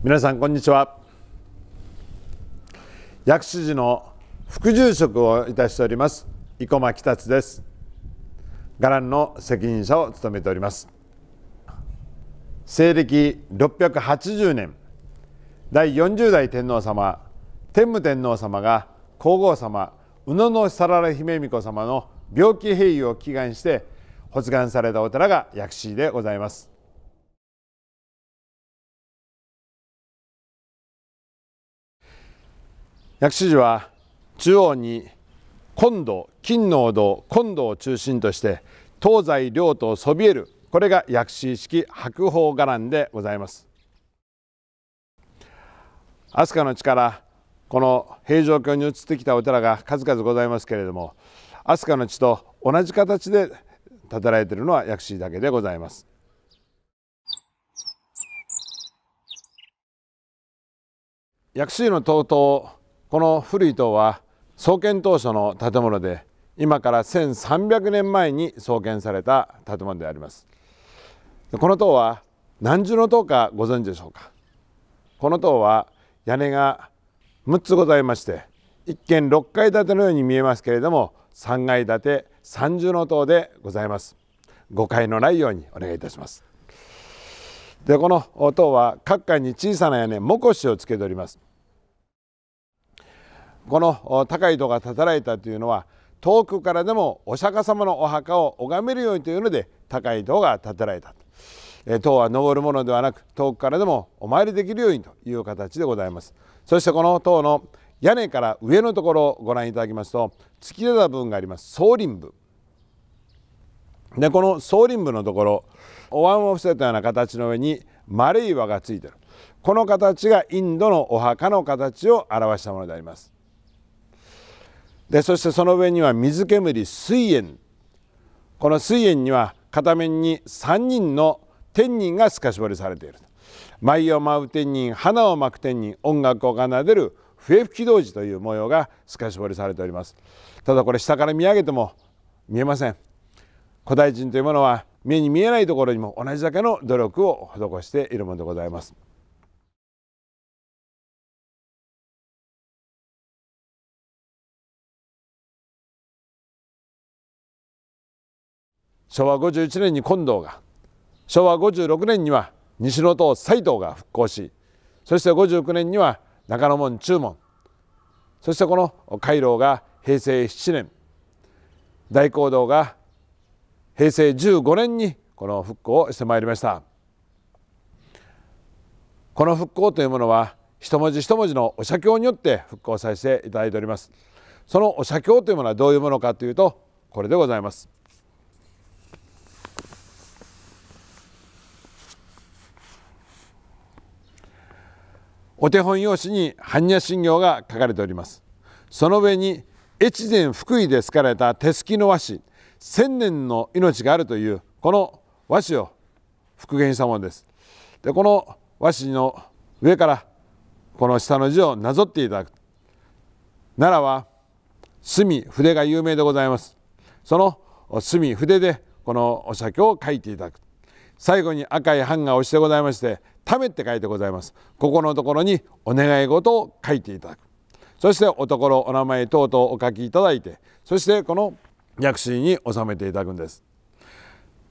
皆さんこんにちは薬師寺の副住職をいたしております生駒喜達です伽藍の責任者を務めております西暦680年第40代天皇様天武天皇様が皇后様宇野のらら姫美子様の病気平癒を祈願して発願されたお寺が薬師寺でございます薬師寺は中央に今度金の堂今度を中心として東西両党そびえるこれが薬師式白鳳伽藍でございます飛鳥の地からこの平城京に移ってきたお寺が数々ございますけれども飛鳥の地と同じ形で建てられているのは薬師寺だけでございます薬師寺の塔々この古い塔は創建当初の建物で今から1300年前に創建された建物でありますこの塔は何重の塔かご存知でしょうかこの塔は屋根が6つございまして一見6階建てのように見えますけれども3階建て三重の塔でございます誤解のないようにお願いいたしますでこの塔は各階に小さな屋根もこしをつけておりますこの高い塔が建てられたというのは遠くからでもお釈迦様のお墓を拝めるようにというので高い塔が建てられた塔は登るものではなく遠くからでもお参りできるようにという形でございますそしてこの塔の屋根から上のところをご覧いただきますと突き出た部分があります総林部でこの総林部のところお椀を伏せたような形の上に丸い輪がついてるこの形がインドのお墓の形を表したものでありますでそしてその上には水煙水煙この水煙には片面に3人の天人が透かし彫りされている舞を舞う天人花を巻く天人音楽を奏でる笛吹き童子という模様が透かし彫りされておりますただこれ下から見上げても見えません古代人というものは目に見えないところにも同じだけの努力を施しているものでございます。昭和51年に近藤が昭和56年には西の党斎藤が復興しそして59年には中野門中門そしてこの回廊が平成7年大講堂が平成15年にこの復興をしてまいりましたこの復興というものは一文字一文字のお写経によって復興させていただいておりますそのお写経というものはどういうものかというとこれでございますお手本用紙に般若心経が書かれておりますその上に越前福井で好かれた手すきの和紙千年の命があるというこの和紙を復元したものですでこの和紙の上からこの下の字をなぞっていただく奈良は墨筆が有名でございますその墨筆でこのお酒を書いていただく最後に赤い版画を押してございましてためって書いてございますここのところにお願い事を書いていただくそしておところお名前等々お書きいただいてそしてこの薬師に収めていただくんです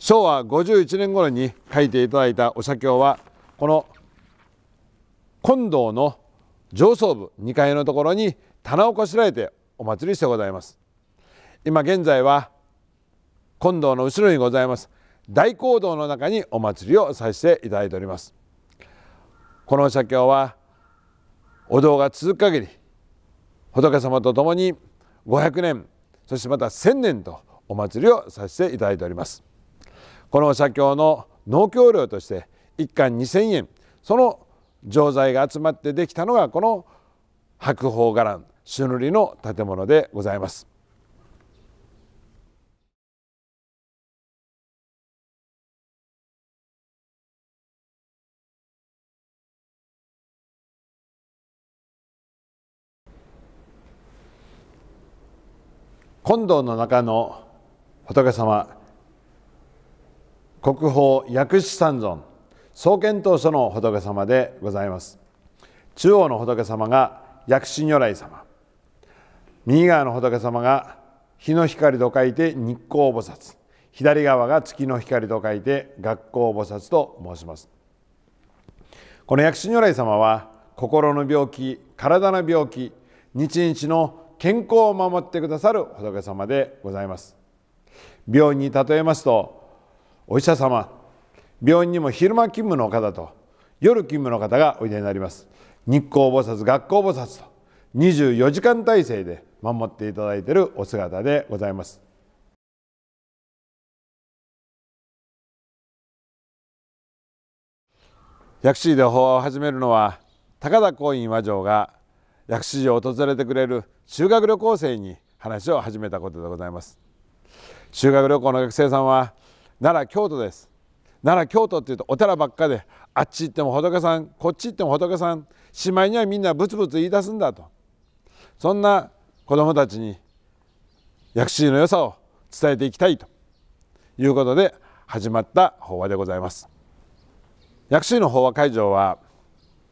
昭和51年頃に書いていただいたお写経はこの本堂の上層部2階のところに棚をこしらえてお祭りしてございます今現在は本堂の後ろにございます大講堂の中にお祭りをさせていただいておりますこの写経はお堂が続く限り仏様と共に500年そしてまた1,000年とお祭りをさせていただいております。この写経の農協料として一貫2,000円その錠剤が集まってできたのがこの白鳳伽藍朱塗りの建物でございます。本堂の中の仏様国宝薬師三尊創建当初の仏様でございます中央の仏様が薬師如来様右側の仏様が日の光と書いて日光菩薩左側が月の光と書いて学校菩薩と申しますこの薬師如来様は心の病気体の病気日々の健康を守ってくださる仏様でございます病院に例えますとお医者様病院にも昼間勤務の方と夜勤務の方がおいでになります日光菩薩学校菩薩と24時間体制で守っていただいているお姿でございます薬師で法話を始めるのは高田光院和城が薬師寺を訪れてくれる修学旅行生に話を始めたことでございます修学旅行の学生さんは奈良京都です奈良京都っていうとお寺ばっかであっち行っても仏さんこっち行っても仏さんしまいにはみんなブツブツ言い出すんだとそんな子どもたちに薬師寺の良さを伝えていきたいということで始まった法話でございます薬師寺の法話会場は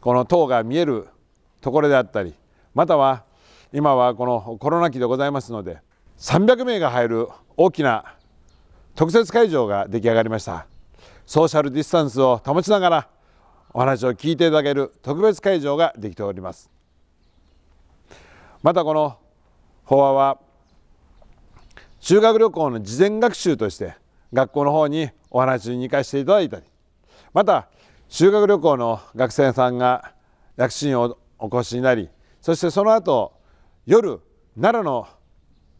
この塔が見えるところであったりまたは今はこのコロナ期でございますので300名が入る大きな特設会場が出来上がりましたソーシャルディスタンスを保ちながらお話を聞いていただける特別会場ができておりますまたこの法案は修学旅行の事前学習として学校の方にお話に行かせていただいたりまた修学旅行の学生さんが躍進をお越しになりそしてその後夜奈良の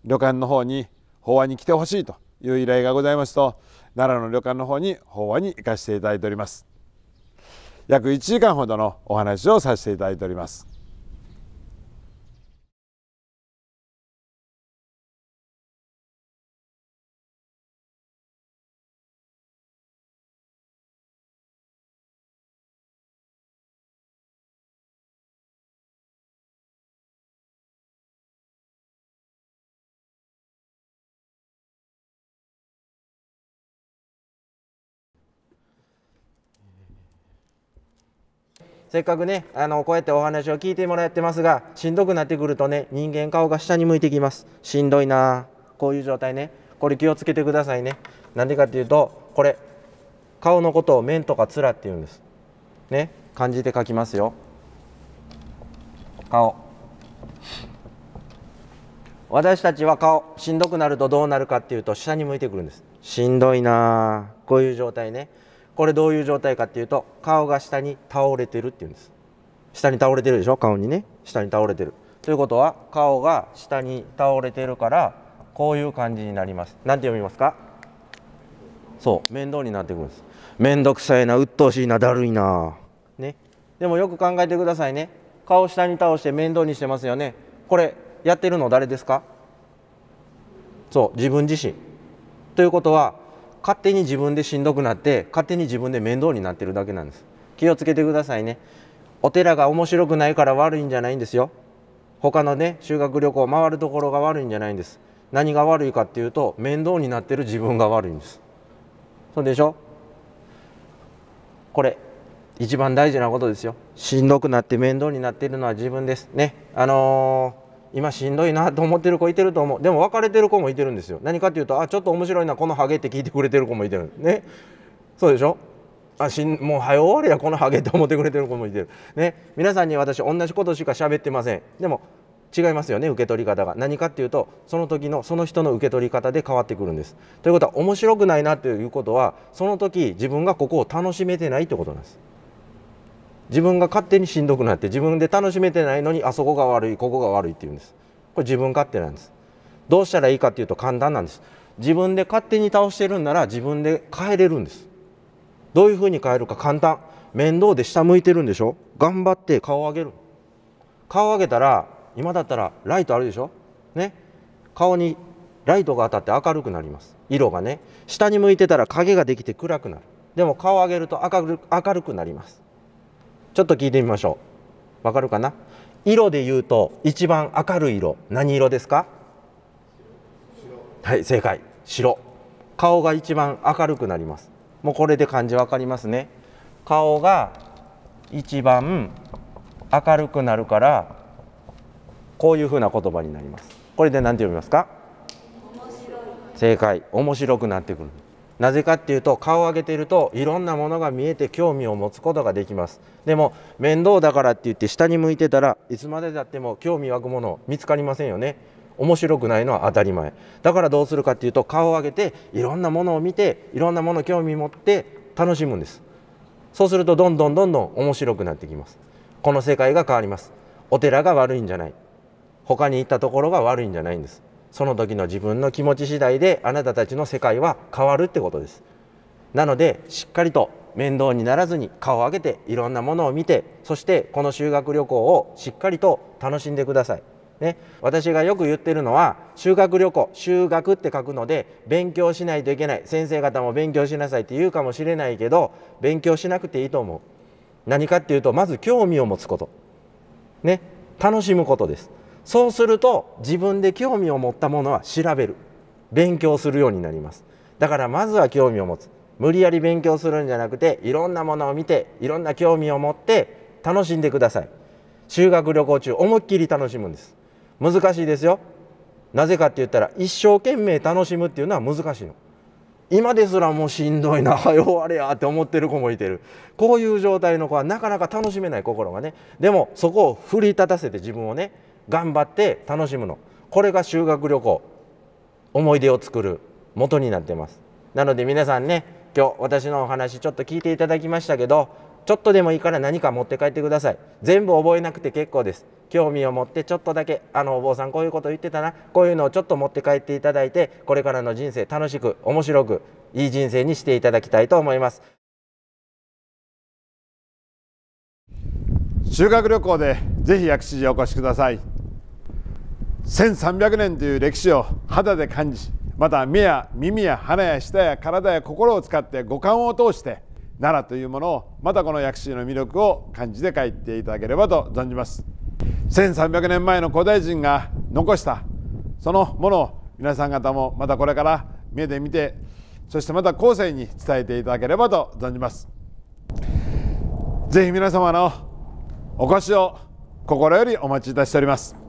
旅館の方に法話に来てほしいという依頼がございますと奈良の旅館の方に法話に行かせていただいております約1時間ほどのお話をさせていただいておりますせっかくねあのこうやってお話を聞いてもらってますがしんどくなってくるとね人間顔が下に向いてきますしんどいなこういう状態ねこれ気をつけてくださいねなんでかっていうとこれ顔のことを面とか面って言うんですね漢字で書きますよ顔私たちは顔しんどくなるとどうなるかっていうと下に向いてくるんですしんどいなこういう状態ねこれどういう状態かっていうと顔が下に倒れてるっていうんです下に倒れてるでしょ顔にね下に倒れてるということは顔が下に倒れてるからこういう感じになります何て読みますかそう面倒になってくるんです面倒くさいな鬱陶しいなだるいなねでもよく考えてくださいね顔下に倒して面倒にしてますよねこれやってるの誰ですかそう自分自身ということは勝手に自分でしんどくなって勝手に自分で面倒になってるだけなんです気をつけてくださいねお寺が面白くないから悪いんじゃないんですよ他のね修学旅行回るところが悪いんじゃないんです何が悪いかっていうと面倒になってる自分が悪いんですそうでしょこれ一番大事なことですよしんどくなって面倒になってるのは自分ですねあのー今しんどいなと思ってる子いてると思うでも別れてる子もいてるんですよ何かっていうとあちょっと面白いなこのハゲって聞いてくれてる子もいてるねそうでしょあしんもう早終わりやこのハゲって思ってくれてる子もいてるね皆さんに私同じことしか喋ってませんでも違いますよね受け取り方が何かっていうとその時のその人の受け取り方で変わってくるんですということは面白くないなということはその時自分がここを楽しめてないってことなんです自分が勝手にしんどくなって自分で楽しめてないのにあそこが悪いここが悪いって言うんですこれ自分勝手なんですどうしたらいいかっていうと簡単なんです自分で勝手に倒してるんなら自分で変えれるんですどういうふうに変えるか簡単面倒で下向いてるんでしょ頑張って顔を上げる顔を上げたら今だったらライトあるでしょね顔にライトが当たって明るくなります色がね下に向いてたら影ができて暗くなるでも顔を上げると明る明るくなりますちょっと聞いてみましょうわかるかな色で言うと一番明るい色何色ですかはい正解白顔が一番明るくなりますもうこれで漢字わかりますね顔が一番明るくなるからこういうふうな言葉になりますこれで何て読みますか面白い正解面白くなってくるなぜかっていうと顔を上げているといろんなものが見えて興味を持つことができますでも面倒だからって言って下に向いてたらいつまでたっても興味湧くもの見つかりませんよね面白くないのは当たり前だからどうするかっていうと顔を上げていろんなものを見ていろんなもの興味持って楽しむんですそうするとどんどんどんどん面白くなってきますこの世界が変わりますお寺が悪いんじゃない他に行ったところが悪いんじゃないんですその時の自分の気持ち次第であなたたちの世界は変わるってことですなのでしっかりと面倒にならずに顔を上げていろんなものを見てそしてこの修学旅行をしっかりと楽しんでくださいね、私がよく言ってるのは修学旅行修学って書くので勉強しないといけない先生方も勉強しなさいって言うかもしれないけど勉強しなくていいと思う何かっていうとまず興味を持つことね楽しむことですそうすると自分で興味を持ったものは調べる勉強するようになりますだからまずは興味を持つ無理やり勉強するんじゃなくていろんなものを見ていろんな興味を持って楽しんでください修学旅行中思いっきり楽しむんです難しいですよなぜかって言ったら一生懸命楽しむっていうのは難しいの今ですらもうしんどいなはよあれやって思ってる子もいてるこういう状態の子はなかなか楽しめない心がねでもそこを奮い立たせて自分をね頑張って楽しむのこれが修学旅行思い出を作る元になってますなので皆さんね今日私のお話ちょっと聞いていただきましたけどちょっとでもいいから何か持って帰ってください全部覚えなくて結構です興味を持ってちょっとだけあのお坊さんこういうこと言ってたなこういうのをちょっと持って帰っていただいてこれからの人生楽しく面白くいい人生にしていただきたいと思います修学旅行でぜひ薬師寺お越しください1300年という歴史を肌で感じまた目や耳や鼻や舌や体や心を使って五感を通して奈良というものをまたこの薬師の魅力を感じて帰っていただければと存じます1300年前の古代人が残したそのものを皆さん方もまたこれから目で見てそしてまた後世に伝えていただければと存じます是非皆様のお越しを心よりお待ちいたしております